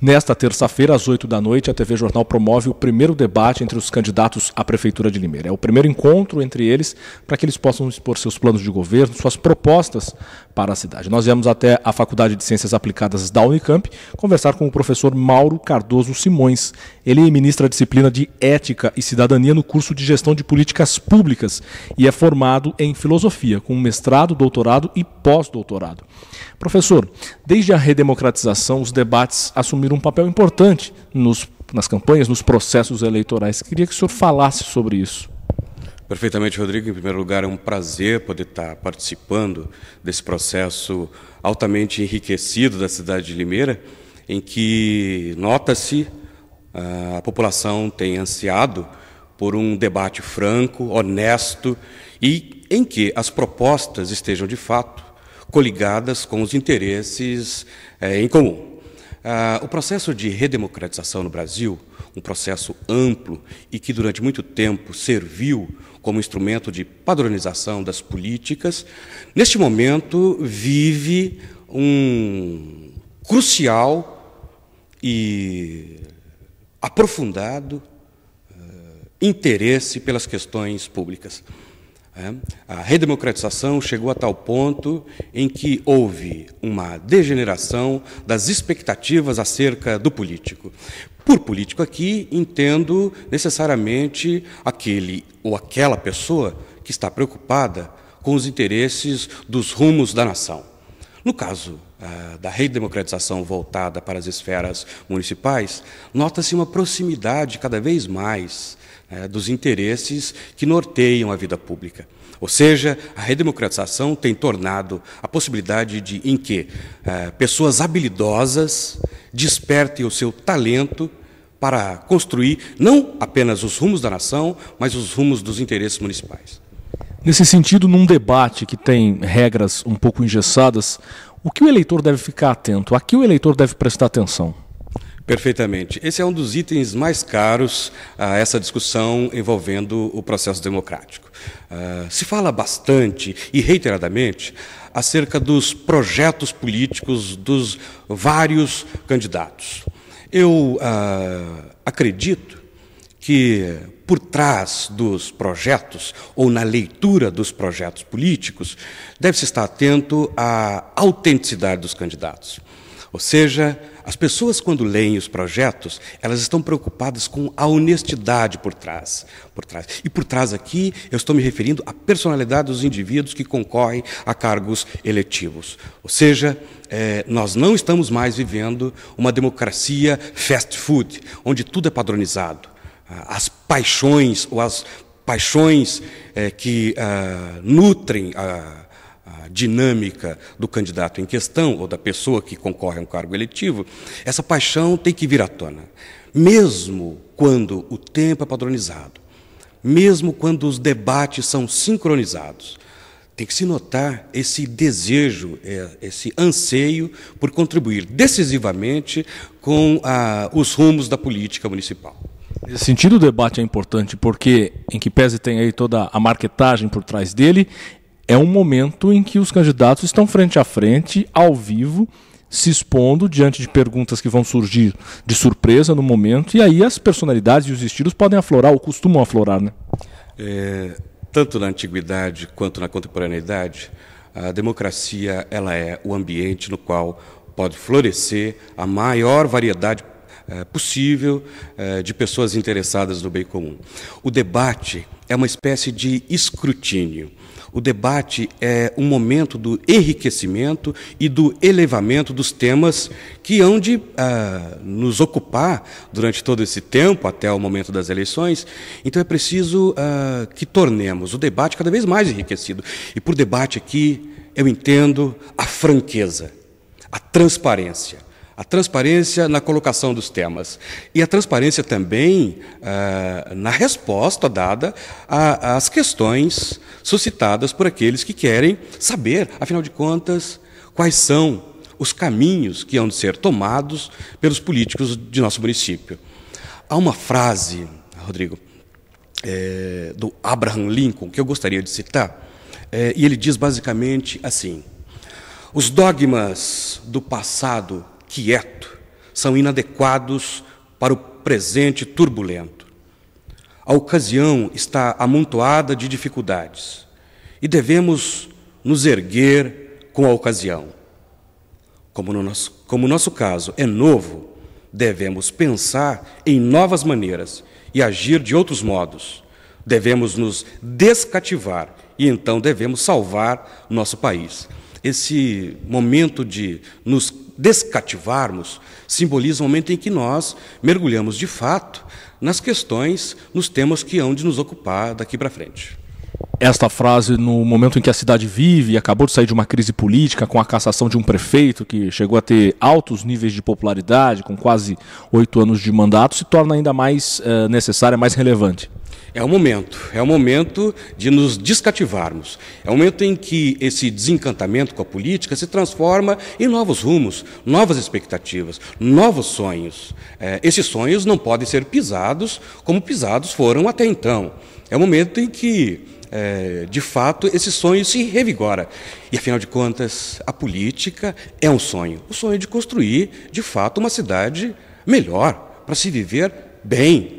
Nesta terça-feira, às 8 da noite, a TV Jornal promove o primeiro debate entre os candidatos à Prefeitura de Limeira. É o primeiro encontro entre eles para que eles possam expor seus planos de governo, suas propostas para a cidade. Nós viemos até a Faculdade de Ciências Aplicadas da Unicamp conversar com o professor Mauro Cardoso Simões. Ele ministra a disciplina de Ética e Cidadania no curso de Gestão de Políticas Públicas e é formado em Filosofia, com mestrado, doutorado e pós-doutorado. Professor, desde a redemocratização, os debates assumiram um papel importante nos, nas campanhas, nos processos eleitorais. Queria que o senhor falasse sobre isso. Perfeitamente, Rodrigo. Em primeiro lugar, é um prazer poder estar participando desse processo altamente enriquecido da cidade de Limeira, em que nota-se ah, a população tem ansiado por um debate franco, honesto e em que as propostas estejam de fato coligadas com os interesses é, em comum. Ah, o processo de redemocratização no Brasil, um processo amplo e que durante muito tempo serviu como instrumento de padronização das políticas, neste momento vive um crucial e aprofundado uh, interesse pelas questões públicas. É. A redemocratização chegou a tal ponto em que houve uma degeneração das expectativas acerca do político. Por político aqui, entendo necessariamente aquele ou aquela pessoa que está preocupada com os interesses dos rumos da nação. No caso é, da redemocratização voltada para as esferas municipais, nota-se uma proximidade cada vez mais é, dos interesses que norteiam a vida pública. Ou seja, a redemocratização tem tornado a possibilidade de em que é, pessoas habilidosas despertem o seu talento para construir não apenas os rumos da nação, mas os rumos dos interesses municipais. Nesse sentido, num debate que tem regras um pouco engessadas, o que o eleitor deve ficar atento? A que o eleitor deve prestar atenção? Perfeitamente. Esse é um dos itens mais caros a essa discussão envolvendo o processo democrático. Uh, se fala bastante e reiteradamente acerca dos projetos políticos dos vários candidatos. Eu uh, acredito que por trás dos projetos ou na leitura dos projetos políticos deve-se estar atento à autenticidade dos candidatos. Ou seja, as pessoas, quando leem os projetos, elas estão preocupadas com a honestidade por trás. Por trás. E por trás aqui, eu estou me referindo à personalidade dos indivíduos que concorrem a cargos eletivos. Ou seja, é, nós não estamos mais vivendo uma democracia fast food, onde tudo é padronizado. Ah, as paixões ou as paixões é, que ah, nutrem a ah, dinâmica do candidato em questão, ou da pessoa que concorre a um cargo eletivo, essa paixão tem que vir à tona. Mesmo quando o tempo é padronizado, mesmo quando os debates são sincronizados, tem que se notar esse desejo, é, esse anseio por contribuir decisivamente com a, ah, os rumos da política municipal. Nesse sentido, o debate é importante, porque, em que pese tem aí toda a marketagem por trás dele, é um momento em que os candidatos estão frente a frente, ao vivo, se expondo diante de perguntas que vão surgir de surpresa no momento, e aí as personalidades e os estilos podem aflorar ou costumam aflorar, né? É, tanto na antiguidade quanto na contemporaneidade, a democracia ela é o ambiente no qual pode florescer a maior variedade é, possível é, de pessoas interessadas no bem comum. O debate é uma espécie de escrutínio. O debate é um momento do enriquecimento e do elevamento dos temas que hão de ah, nos ocupar durante todo esse tempo, até o momento das eleições. Então é preciso ah, que tornemos o debate cada vez mais enriquecido. E por debate aqui eu entendo a franqueza, a transparência a transparência na colocação dos temas. E a transparência também eh, na resposta dada às questões suscitadas por aqueles que querem saber, afinal de contas, quais são os caminhos que hão de ser tomados pelos políticos de nosso município. Há uma frase, Rodrigo, é, do Abraham Lincoln que eu gostaria de citar, é, e ele diz basicamente assim: os dogmas do passado quieto são inadequados para o presente turbulento. A ocasião está amontoada de dificuldades e devemos nos erguer com a ocasião. Como, no nosso, como o nosso caso é novo, devemos pensar em novas maneiras e agir de outros modos. Devemos nos descativar e então devemos salvar nosso país. Esse momento de nos descativarmos simboliza o momento em que nós mergulhamos de fato nas questões, nos temas que hão de nos ocupar daqui para frente esta frase no momento em que a cidade vive e acabou de sair de uma crise política com a cassação de um prefeito que chegou a ter altos níveis de popularidade, com quase oito anos de mandato, se torna ainda mais uh, necessária, mais relevante. É o momento, é o momento de nos descativarmos. É o momento em que esse desencantamento com a política se transforma em novos rumos, novas expectativas, novos sonhos. É, esses sonhos não podem ser pisados como pisados foram até então. É o momento em que é, de fato, esse sonho se revigora. E, afinal de contas, a política é um sonho. O sonho é de construir, de fato, uma cidade melhor, para se viver bem,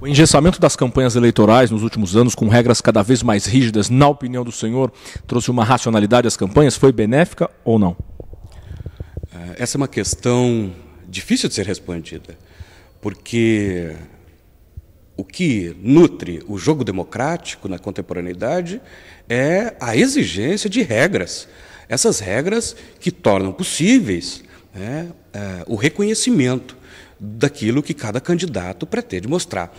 o engessamento das campanhas eleitorais nos últimos anos, com regras cada vez mais rígidas, na opinião do senhor, trouxe uma racionalidade às campanhas? Foi benéfica ou não? É, essa é uma questão difícil de ser respondida, porque o que nutre o jogo democrático na contemporaneidade é a exigência de regras. Essas regras que tornam possíveis né, eh, o reconhecimento daquilo que cada candidato pretende mostrar.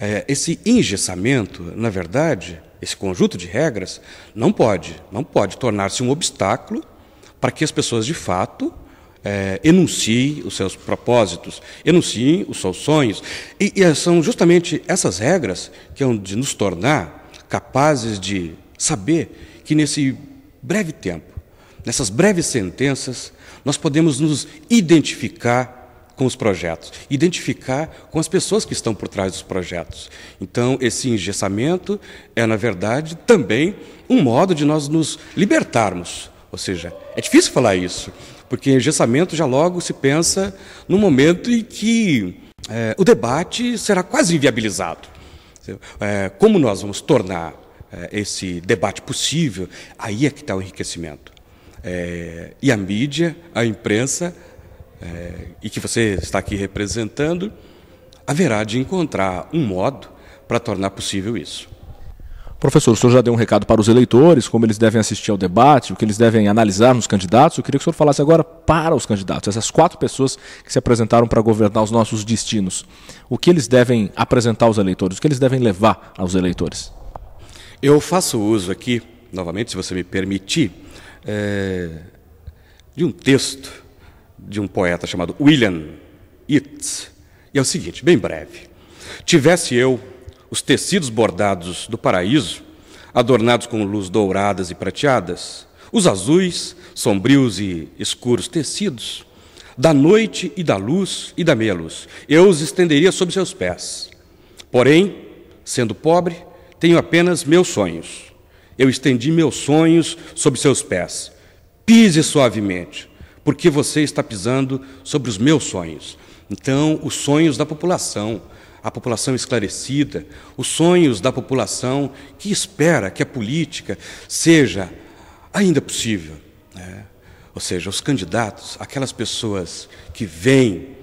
Eh, esse engessamento, na verdade, esse conjunto de regras, não pode, não pode tornar-se um obstáculo para que as pessoas de fato é, enuncie os seus propósitos, enuncie os seus sonhos. E, e são justamente essas regras que hão de nos tornar capazes de saber que nesse breve tempo, nessas breves sentenças, nós podemos nos identificar com os projetos, identificar com as pessoas que estão por trás dos projetos. Então, esse engessamento é, na verdade, também um modo de nós nos libertarmos. Ou seja, é difícil falar isso, porque engessamento já logo se pensa no momento em que é, o debate será quase inviabilizado. É, como nós vamos tornar é, esse debate possível? Aí é que está o enriquecimento. É, e a mídia, a imprensa, é, e que você está aqui representando, haverá de encontrar um modo para tornar possível isso. Professor, o senhor já deu um recado para os eleitores, como eles devem assistir ao debate, o que eles devem analisar nos candidatos. Eu queria que o senhor falasse agora para os candidatos, essas quatro pessoas que se apresentaram para governar os nossos destinos. O que eles devem apresentar aos eleitores, o que eles devem levar aos eleitores? Eu faço uso aqui, novamente, se você me permitir, é, de um texto de um poeta chamado William Yeats. E é o seguinte, bem breve. Tivesse eu os tecidos bordados do paraíso, adornados com luz douradas e prateadas, os azuis, sombrios e escuros tecidos, da noite e da luz e da meia-luz, eu os estenderia sob seus pés. Porém, sendo pobre, tenho apenas meus sonhos. Eu estendi meus sonhos sob seus pés. Pise suavemente, porque você está pisando sobre os meus sonhos. Então, os sonhos da população, a população esclarecida, os sonhos da população que espera que a política seja ainda possível. Né? Ou seja, os candidatos, aquelas pessoas que vêm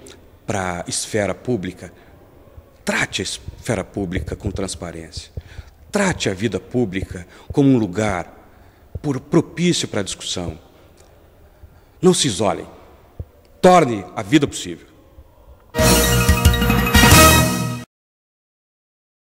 para a esfera pública, trate a esfera pública com transparência, trate a vida pública como um lugar por, propício para a discussão. Não se isolem, torne a vida possível.